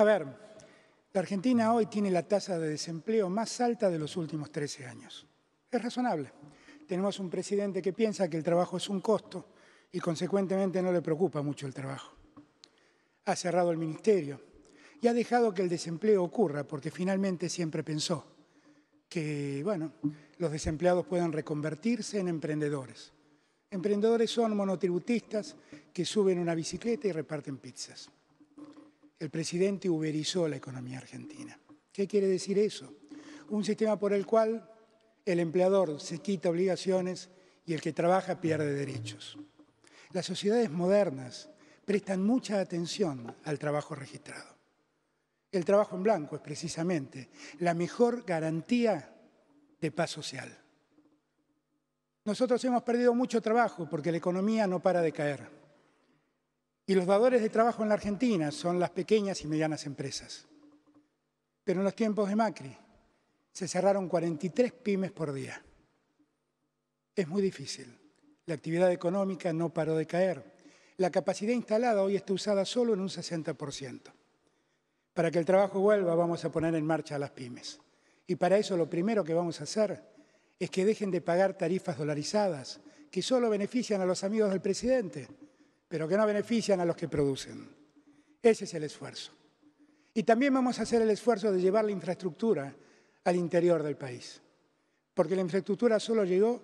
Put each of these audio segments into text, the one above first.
A ver, la Argentina hoy tiene la tasa de desempleo más alta de los últimos 13 años. Es razonable. Tenemos un presidente que piensa que el trabajo es un costo y consecuentemente no le preocupa mucho el trabajo. Ha cerrado el ministerio y ha dejado que el desempleo ocurra porque finalmente siempre pensó que, bueno, los desempleados puedan reconvertirse en emprendedores. Emprendedores son monotributistas que suben una bicicleta y reparten pizzas el presidente uberizó la economía argentina. ¿Qué quiere decir eso? Un sistema por el cual el empleador se quita obligaciones y el que trabaja pierde derechos. Las sociedades modernas prestan mucha atención al trabajo registrado. El trabajo en blanco es precisamente la mejor garantía de paz social. Nosotros hemos perdido mucho trabajo porque la economía no para de caer. Y los dadores de trabajo en la Argentina son las pequeñas y medianas empresas. Pero en los tiempos de Macri se cerraron 43 pymes por día. Es muy difícil. La actividad económica no paró de caer. La capacidad instalada hoy está usada solo en un 60%. Para que el trabajo vuelva vamos a poner en marcha a las pymes. Y para eso lo primero que vamos a hacer es que dejen de pagar tarifas dolarizadas que solo benefician a los amigos del presidente pero que no benefician a los que producen. Ese es el esfuerzo. Y también vamos a hacer el esfuerzo de llevar la infraestructura al interior del país, porque la infraestructura solo llegó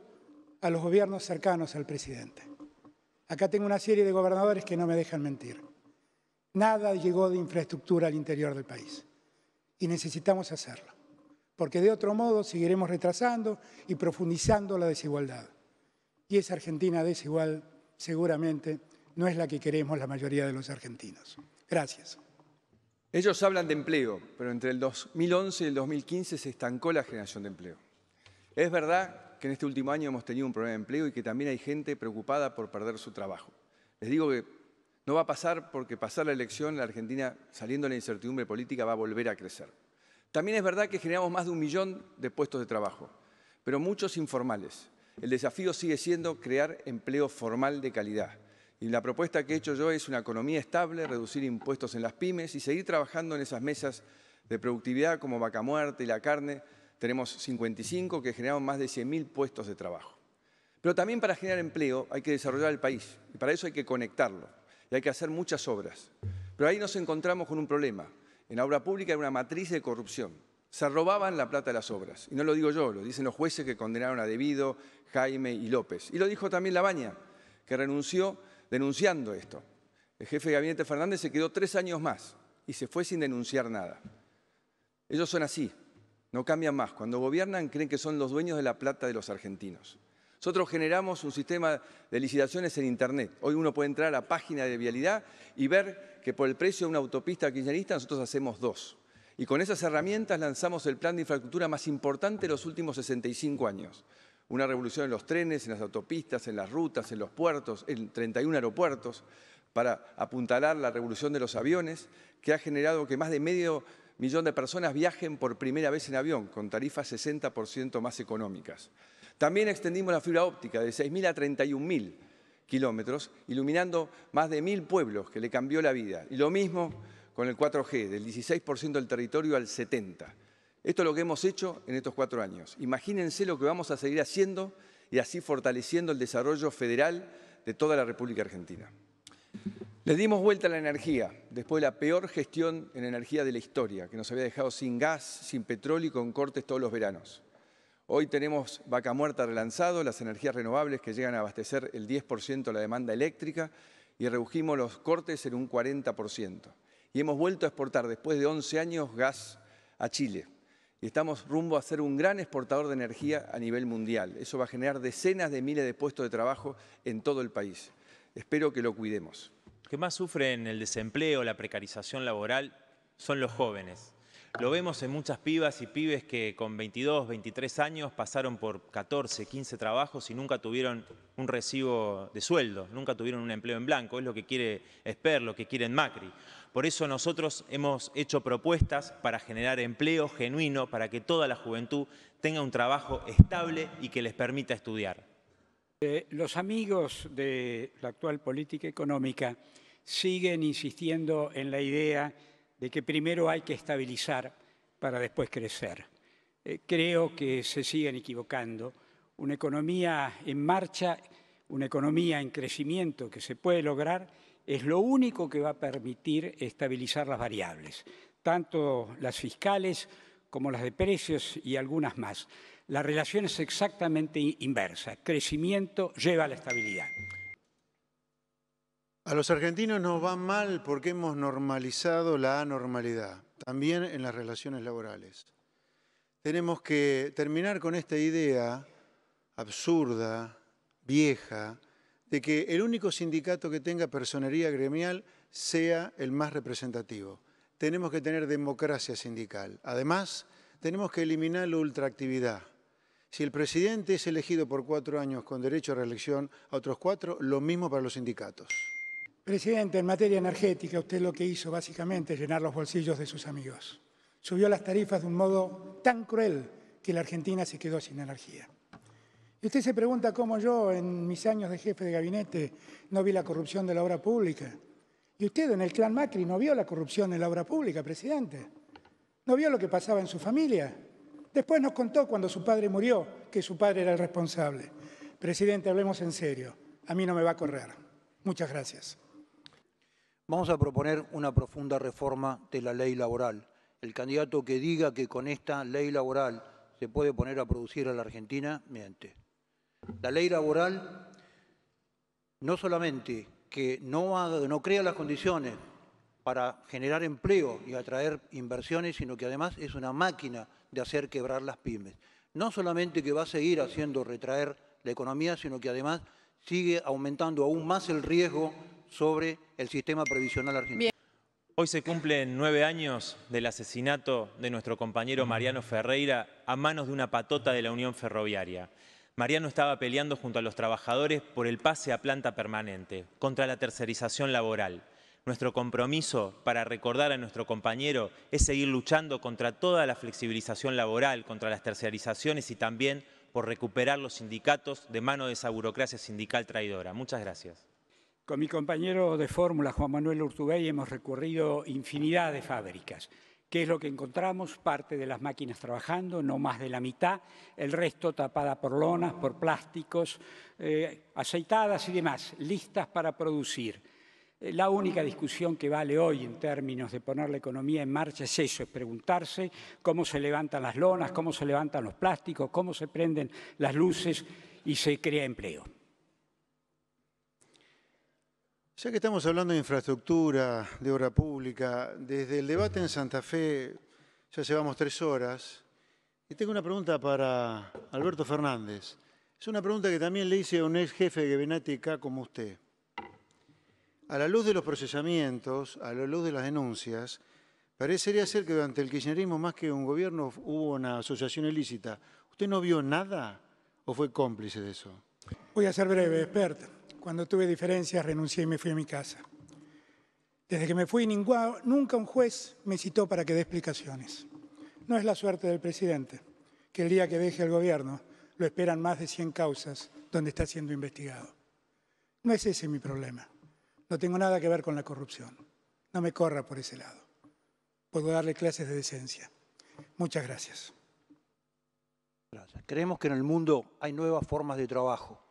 a los gobiernos cercanos al presidente. Acá tengo una serie de gobernadores que no me dejan mentir. Nada llegó de infraestructura al interior del país y necesitamos hacerlo, porque de otro modo seguiremos retrasando y profundizando la desigualdad. Y esa Argentina desigual seguramente no es la que queremos la mayoría de los argentinos. Gracias. Ellos hablan de empleo, pero entre el 2011 y el 2015 se estancó la generación de empleo. Es verdad que en este último año hemos tenido un problema de empleo y que también hay gente preocupada por perder su trabajo. Les digo que no va a pasar porque pasar la elección, la Argentina, saliendo de la incertidumbre política, va a volver a crecer. También es verdad que generamos más de un millón de puestos de trabajo, pero muchos informales. El desafío sigue siendo crear empleo formal de calidad. Y la propuesta que he hecho yo es una economía estable, reducir impuestos en las pymes y seguir trabajando en esas mesas de productividad como vaca Muerte y la carne. Tenemos 55 que generaron más de 100.000 puestos de trabajo. Pero también para generar empleo hay que desarrollar el país y para eso hay que conectarlo y hay que hacer muchas obras. Pero ahí nos encontramos con un problema. En la obra pública era una matriz de corrupción. Se robaban la plata de las obras. Y no lo digo yo, lo dicen los jueces que condenaron a Debido, Jaime y López. Y lo dijo también Labaña, que renunció denunciando esto. El jefe de gabinete Fernández se quedó tres años más y se fue sin denunciar nada. Ellos son así, no cambian más. Cuando gobiernan creen que son los dueños de la plata de los argentinos. Nosotros generamos un sistema de licitaciones en Internet. Hoy uno puede entrar a la página de Vialidad y ver que por el precio de una autopista kirchnerista nosotros hacemos dos. Y con esas herramientas lanzamos el plan de infraestructura más importante de los últimos 65 años una revolución en los trenes, en las autopistas, en las rutas, en los puertos, en 31 aeropuertos, para apuntalar la revolución de los aviones, que ha generado que más de medio millón de personas viajen por primera vez en avión, con tarifas 60% más económicas. También extendimos la fibra óptica de 6.000 a 31.000 kilómetros, iluminando más de 1.000 pueblos, que le cambió la vida. Y lo mismo con el 4G, del 16% del territorio al 70%. Esto es lo que hemos hecho en estos cuatro años. Imagínense lo que vamos a seguir haciendo y así fortaleciendo el desarrollo federal de toda la República Argentina. Le dimos vuelta a la energía, después de la peor gestión en energía de la historia, que nos había dejado sin gas, sin petróleo y con cortes todos los veranos. Hoy tenemos vaca muerta relanzado, las energías renovables que llegan a abastecer el 10% de la demanda eléctrica y redujimos los cortes en un 40%. Y hemos vuelto a exportar después de 11 años gas a Chile estamos rumbo a ser un gran exportador de energía a nivel mundial. Eso va a generar decenas de miles de puestos de trabajo en todo el país. Espero que lo cuidemos. que más sufren el desempleo, la precarización laboral? Son los jóvenes. Lo vemos en muchas pibas y pibes que con 22, 23 años pasaron por 14, 15 trabajos y nunca tuvieron un recibo de sueldo, nunca tuvieron un empleo en blanco. Es lo que quiere Esper, lo que quiere Macri. Por eso nosotros hemos hecho propuestas para generar empleo genuino, para que toda la juventud tenga un trabajo estable y que les permita estudiar. Eh, los amigos de la actual política económica siguen insistiendo en la idea de que primero hay que estabilizar para después crecer. Eh, creo que se siguen equivocando. Una economía en marcha, una economía en crecimiento que se puede lograr, es lo único que va a permitir estabilizar las variables, tanto las fiscales como las de precios y algunas más. La relación es exactamente inversa. Crecimiento lleva a la estabilidad. A los argentinos nos va mal porque hemos normalizado la anormalidad, también en las relaciones laborales. Tenemos que terminar con esta idea absurda, vieja, de que el único sindicato que tenga personería gremial sea el más representativo. Tenemos que tener democracia sindical. Además, tenemos que eliminar la ultraactividad. Si el presidente es elegido por cuatro años con derecho a reelección a otros cuatro, lo mismo para los sindicatos. Presidente, en materia energética, usted lo que hizo básicamente es llenar los bolsillos de sus amigos. Subió las tarifas de un modo tan cruel que la Argentina se quedó sin energía. Y usted se pregunta cómo yo, en mis años de jefe de gabinete, no vi la corrupción de la obra pública. Y usted, en el clan Macri, no vio la corrupción en la obra pública, presidente. No vio lo que pasaba en su familia. Después nos contó cuando su padre murió que su padre era el responsable. Presidente, hablemos en serio. A mí no me va a correr. Muchas gracias. Vamos a proponer una profunda reforma de la ley laboral. El candidato que diga que con esta ley laboral se puede poner a producir a la Argentina, miente. La ley laboral no solamente que no, no crea las condiciones para generar empleo y atraer inversiones, sino que además es una máquina de hacer quebrar las pymes. No solamente que va a seguir haciendo retraer la economía, sino que además sigue aumentando aún más el riesgo sobre el sistema previsional argentino. Hoy se cumplen nueve años del asesinato de nuestro compañero Mariano Ferreira a manos de una patota de la Unión Ferroviaria. Mariano estaba peleando junto a los trabajadores por el pase a planta permanente, contra la tercerización laboral. Nuestro compromiso para recordar a nuestro compañero es seguir luchando contra toda la flexibilización laboral, contra las tercerizaciones y también por recuperar los sindicatos de mano de esa burocracia sindical traidora. Muchas gracias. Con mi compañero de fórmula, Juan Manuel Urtubey, hemos recorrido infinidad de fábricas. ¿Qué es lo que encontramos? Parte de las máquinas trabajando, no más de la mitad, el resto tapada por lonas, por plásticos, eh, aceitadas y demás, listas para producir. Eh, la única discusión que vale hoy en términos de poner la economía en marcha es eso, es preguntarse cómo se levantan las lonas, cómo se levantan los plásticos, cómo se prenden las luces y se crea empleo. Ya que estamos hablando de infraestructura, de obra pública, desde el debate en Santa Fe ya llevamos tres horas y tengo una pregunta para Alberto Fernández. Es una pregunta que también le hice a un ex jefe de Gabinete como usted. A la luz de los procesamientos, a la luz de las denuncias, parecería ser que durante el kirchnerismo más que un gobierno hubo una asociación ilícita. ¿Usted no vio nada o fue cómplice de eso? Voy a ser breve, experto. Cuando tuve diferencias renuncié y me fui a mi casa. Desde que me fui, ninguna, nunca un juez me citó para que dé explicaciones. No es la suerte del presidente, que el día que deje el gobierno lo esperan más de 100 causas donde está siendo investigado. No es ese mi problema. No tengo nada que ver con la corrupción. No me corra por ese lado. Puedo darle clases de decencia. Muchas Gracias. Creemos que en el mundo hay nuevas formas de trabajo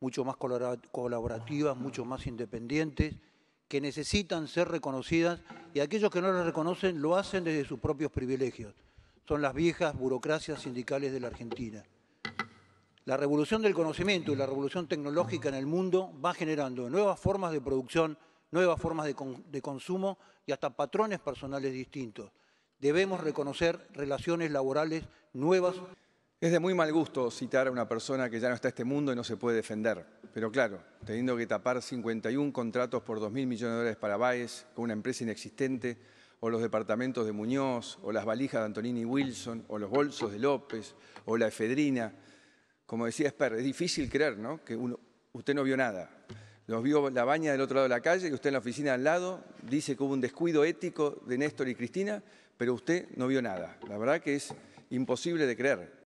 mucho más colaborativas, mucho más independientes, que necesitan ser reconocidas y aquellos que no las reconocen lo hacen desde sus propios privilegios. Son las viejas burocracias sindicales de la Argentina. La revolución del conocimiento y la revolución tecnológica en el mundo va generando nuevas formas de producción, nuevas formas de, de consumo y hasta patrones personales distintos. Debemos reconocer relaciones laborales nuevas. Es de muy mal gusto citar a una persona que ya no está en este mundo y no se puede defender. Pero claro, teniendo que tapar 51 contratos por 2.000 millones de dólares para Baez, con una empresa inexistente, o los departamentos de Muñoz, o las valijas de Antonini Wilson, o los bolsos de López, o la efedrina. Como decía Esper, es difícil creer ¿no? que usted no vio nada. Los vio la baña del otro lado de la calle y usted en la oficina al lado dice que hubo un descuido ético de Néstor y Cristina, pero usted no vio nada. La verdad que es imposible de creer.